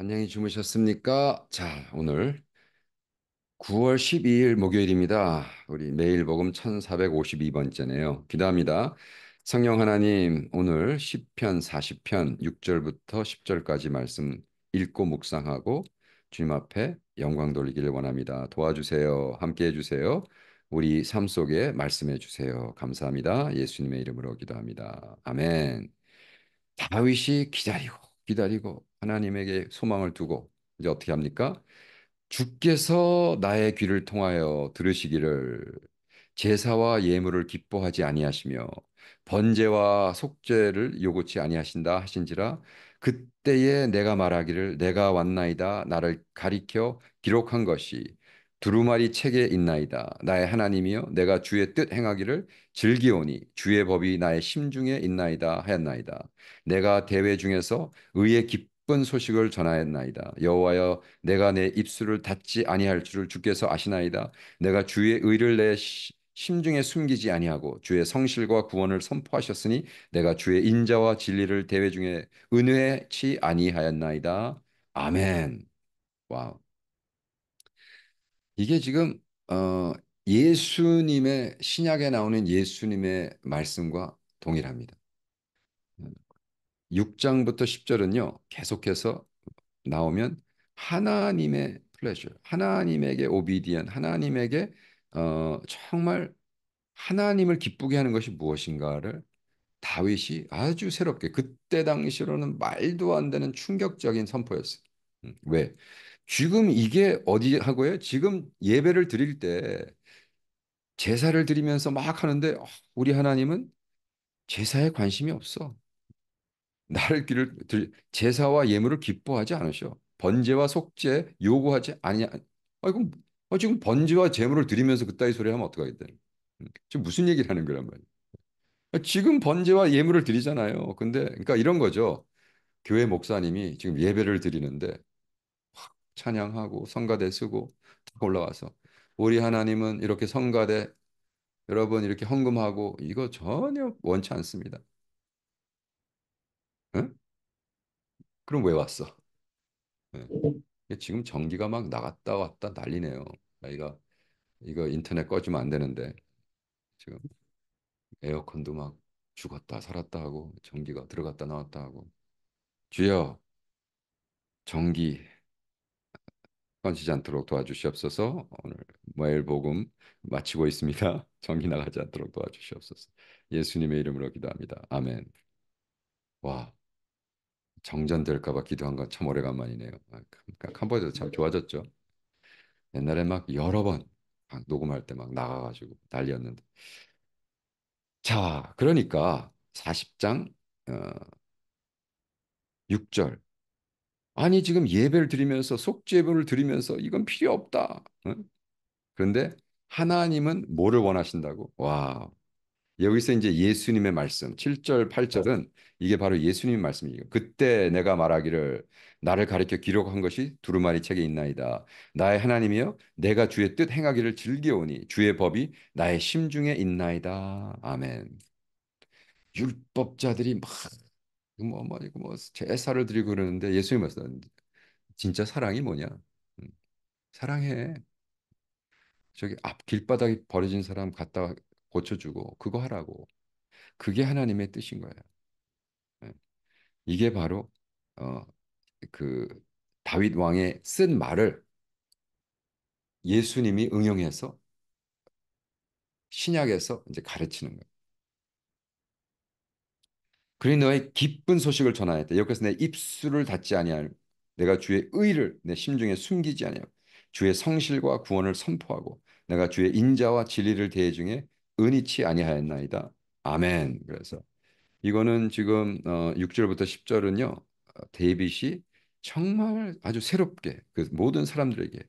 안녕히 주무셨습니까? 자, 오늘 9월 12일 목요일입니다. 우리 매일 복음 1452번째네요. 기도합니다. 성령 하나님, 오늘 10편, 40편, 6절부터 10절까지 말씀 읽고 묵상하고 주님 앞에 영광 돌리기를 원합니다. 도와주세요. 함께 해주세요. 우리 삶 속에 말씀해 주세요. 감사합니다. 예수님의 이름으로 기도합니다. 아멘. 다윗이 기다리고 기다리고 하나님에게 소망을 두고 이제 어떻게 합니까? 주께서 나의 귀를 통하여 들으시기를 제사와 예물을 기뻐하지 아니하시며 번제와 속죄를 요구치 아니하신다 하신지라 그때에 내가 말하기를 내가 왔나이다 나를 가리켜 기록한 것이 두루마리 책에 있나이다. 나의 하나님이여 내가 주의 뜻 행하기를 즐기오니 주의 법이 나의 심중에 있나이다 하였나이다. 내가 대회 중에서 의의 기쁜 소식을 전하였나이다. 여호와여 내가 내 입술을 닫지 아니할 줄을 주께서 아시나이다. 내가 주의 의를 내 심중에 숨기지 아니하고 주의 성실과 구원을 선포하셨으니 내가 주의 인자와 진리를 대회 중에 은혜치 아니하였나이다. 아멘. 와우. 이게 지금 어, 예수님의 신약에 나오는 예수님의 말씀과 동일합니다. 6장부터 10절은요. 계속해서 나오면 하나님의 플레셔, 하나님에게 오비디언, 하나님에게 어, 정말 하나님을 기쁘게 하는 것이 무엇인가를 다윗이 아주 새롭게 그때 당시로는 말도 안 되는 충격적인 선포였어요. 음, 왜? 지금 이게 어디 하고요? 지금 예배를 드릴 때 제사를 드리면서 막 하는데 어, 우리 하나님은 제사에 관심이 없어. 나를 길을 제사와 예물을 기뻐하지 않으셔. 번제와 속죄 요구하지 아니냐. 아 이건 아, 지금 번제와 제물을 드리면서 그따위 소리 하면 어떡하겠다. 음, 지금 무슨 얘기를 하는 거란 말이야. 아, 지금 번제와 예물을 드리잖아요. 근데 그러니까 이런 거죠. 교회 목사님이 지금 예배를 드리는데 찬양하고 성가대 쓰고 올라와서 우리 하나님은 이렇게 성가대 여러분 이렇게 헌금하고 이거 전혀 원치 않습니다. 응? 그럼 왜 왔어? 네. 지금 전기가 막 나갔다 왔다 난리네요. 아이가 이거 인터넷 꺼주면 안 되는데 지금 에어컨도 막 죽었다 살았다 하고 전기가 들어갔다 나왔다 하고 주여 전기 꺼지지 않도록 도와주시옵소서. 오늘 모일 복음 마치고 있습니다. 전기 나가지 않도록 도와주시옵소서. 예수님의 이름으로 기도합니다. 아멘. 와 정전될까봐 기도한 건 참 오래간만이네요. 아, 그러니까 캄보디아도 그, 참 좋아졌죠. 옛날에 막 여러 번 녹음할 때 막 나가가지고 난리였는데. 자, 그러니까 40장 어, 6절 아니 지금 예배를 드리면서 속죄배를 드리면서 이건 필요 없다. 응? 그런데 하나님은 뭐를 원하신다고? 와 여기서 이제 예수님의 말씀 7절 8절은 이게 바로 예수님의 말씀이에요. 그때 내가 말하기를 나를 가리켜 기록한 것이 두루마리 책에 있나이다. 나의 하나님이여 내가 주의 뜻 행하기를 즐겨오니 주의 법이 나의 심중에 있나이다. 아멘. 율법자들이 막 뭐, 뭐, 이거 뭐, 제사를 드리고 그러는데 예수님이 말씀 진짜 사랑이 뭐냐? 음, 사랑해. 저기 앞 길바닥에 버려진 사람 갖다 고쳐주고 그거 하라고. 그게 하나님의 뜻인 거야. 예. 이게 바로 어, 그 다윗 왕의 쓴 말을 예수님이 응용해서 신약에서 이제 가르치는 거예요. 그리니 너의 기쁜 소식을 전하였다. 여기서 내 입술을 닫지 아니할 내가 주의 의를 내 심중에 숨기지 아니하 주의 성실과 구원을 선포하고 내가 주의 인자와 진리를 대중에 은이치 아니하였나이다. 아멘. 그래서 이거는 지금 어, 6절부터 10절은요. 어, 데이빗이 정말 아주 새롭게 그 모든 사람들에게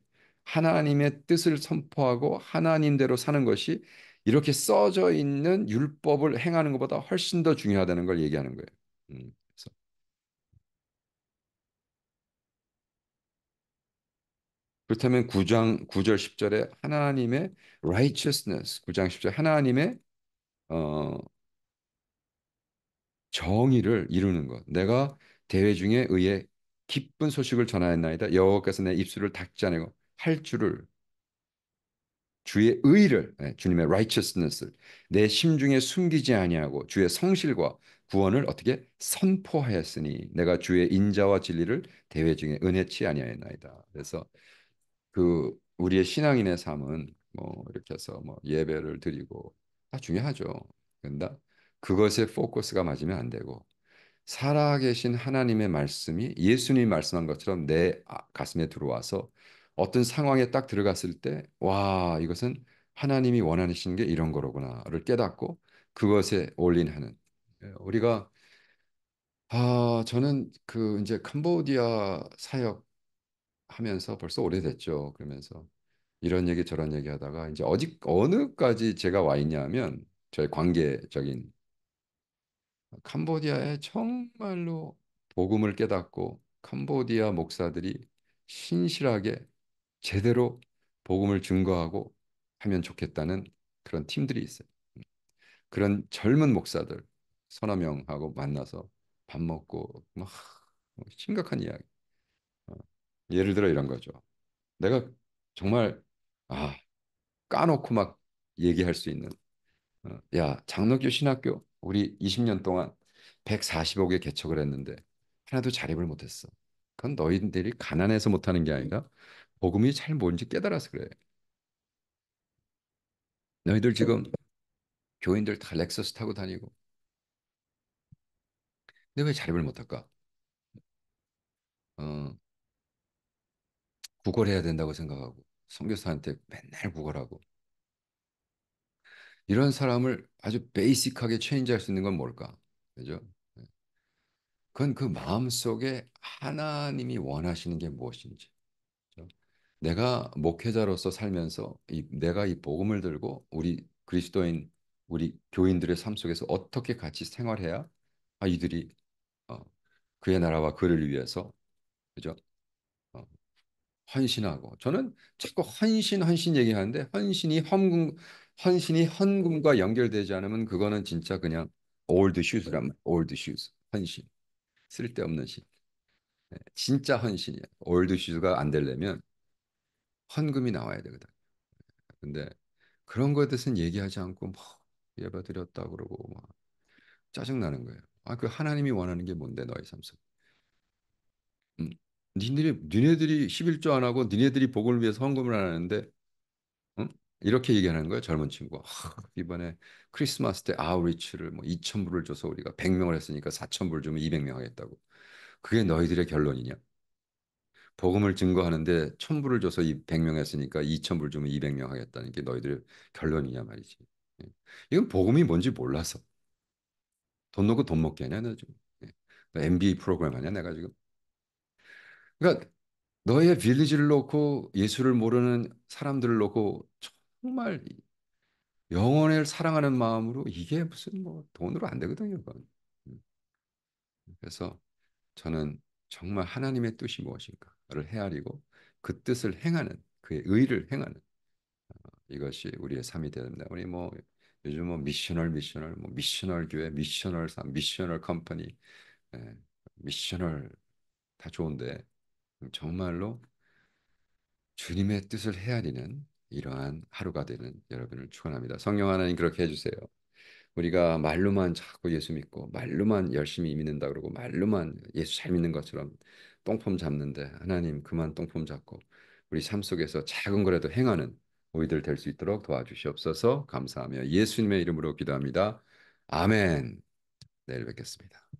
하나님의 뜻을 선포하고 하나님대로 사는 것이 이렇게 써져 있는 율법을 행하는 것보다 훨씬 더 중요하다는 걸 얘기하는 거예요. 음, 그래서. 그렇다면 9장 9절 10절에 하나님의 righteousness 9장 10절 하나님의 어, 정의를 이루는 것 내가 대회 중에 의해 기쁜 소식을 전하였나이다 여호와께서 내 입술을 닫지 않고 할 줄을 주의 의를 예, 주님의 righteousness를 내 심중에 숨기지 아니하고 주의 성실과 구원을 어떻게 선포하였으니 내가 주의 인자와 진리를 대회 중에 은혜치 아니하였나이다. 그래서 그 우리의 신앙인의 삶은 뭐 이렇게 해서 뭐 예배를 드리고 다 중요하죠. 그런데 그것에 포커스가 맞으면 안 되고 살아계신 하나님의 말씀이 예수님이 말씀한 것처럼 내 아, 가슴에 들어와서 어떤 상황에 딱 들어갔을 때, 와, 이것은 하나님이 원하시는 게 이런 거로구나를 깨닫고 그것에 올인하는. 예, 우리가, 아, 저는 그 이제 캄보디아 사역 하면서 벌써 오래됐죠. 그러면서 이런 얘기 저런 얘기 하다가 이제 어직 어느까지 제가 와 있냐면 저의 관계적인 캄보디아에 정말로 복음을 깨닫고 캄보디아 목사들이 신실하게 제대로 복음을 증거하고 하면 좋겠다는 그런 팀들이 있어요. 그런 젊은 목사들 서너 명하고 만나서 밥 먹고 막 심각한 이야기. 어, 예를 들어 이런 거죠. 내가 정말 아 까놓고 막 얘기할 수 있는 어, 야 장로교 신학교 우리 20년 동안 145개 개척을 했는데 하나도 자립을 못했어. 그건 너희들이 가난해서 못하는 게 아니라 복음이 잘 뭔지 깨달아서 그래. 너희들 네. 지금 교인들 다 렉서스 타고 다니고 근데 왜 자립을 못할까? 어, 구걸해야 된다고 생각하고 선교사한테 맨날 구걸하고 이런 사람을 아주 베이식하게 체인지할 수 있는 건 뭘까? 그죠? 네. 그건 그 마음속에 하나님이 원하시는 게 무엇인지 내가 목회자로서 살면서 이, 내가 이 복음을 들고 우리 그리스도인 우리 교인들의 삶 속에서 어떻게 같이 생활해야 아, 이들이 어, 그의 나라와 그를 위해서 그죠? 어, 헌신하고 저는 자꾸 헌신 헌신 얘기하는데 헌신이 헌금 헌신이 헌금과 연결되지 않으면 그거는 진짜 그냥 올드 슈즈란 올드 슈즈 헌신 쓸데없는 신 네, 진짜 헌신이야 올드 슈즈가 안 되려면 헌금이 나와야 되거든. 근데 그런 것에 대해서는 얘기하지 않고 막 예배 드렸다 그러고 막 짜증 나는 거예요. 아그 하나님이 원하는 게 뭔데 너희 삶 속. 음, 니네들이 니네들이 11조 안 하고 니네들이 복을 위해서 헌금을 안 하는데 응? 이렇게 얘기하는 거예요. 젊은 친구가 아, 이번에 크리스마스 때 아우리치를 뭐 2천 불을 줘서 우리가 100명을 했으니까 4천 불 주면 200명 하겠다고. 그게 너희들의 결론이냐? 복음을 증거하는데 천불을 줘서 100명 했으니까 2천불 주면 200명 하겠다는 게 너희들의 결론이냐 말이지. 예. 이건 복음이 뭔지 몰라서. 돈 넣고 돈 먹게 하냐 너 지금. 예. 너 MBA 프로그램 하냐 내가 지금. 그러니까 너의 빌리지를 놓고 예수를 모르는 사람들을 놓고 정말 영혼을 사랑하는 마음으로 이게 무슨 뭐 돈으로 안 되거든요. 그건. 음. 그래서 저는 정말 하나님의 뜻이 무엇인가를 헤아리고 그 뜻을 행하는 그의 의를 행하는 어, 이것이 우리의 삶이 되야 됩 우리 뭐 요즘은 뭐 미셔널 미셔널 뭐 미셔널 교회 미셔널 삶 미셔널 컴퍼니 예, 미셔널 다 좋은데 정말로 주님의 뜻을 헤아리는 이러한 하루가 되는 여러분을 축원합니다. 성령 하나님 그렇게 해주세요. 우리가 말로만 자꾸 예수 믿고 말로만 열심히 믿는다 그러고 말로만 예수 잘 믿는 것처럼 똥폼 잡는데 하나님 그만 똥폼 잡고 우리 삶 속에서 작은 거라도 행하는 우리들 될 수 있도록 도와주시옵소서 감사하며 예수님의 이름으로 기도합니다. 아멘. 내일 뵙겠습니다.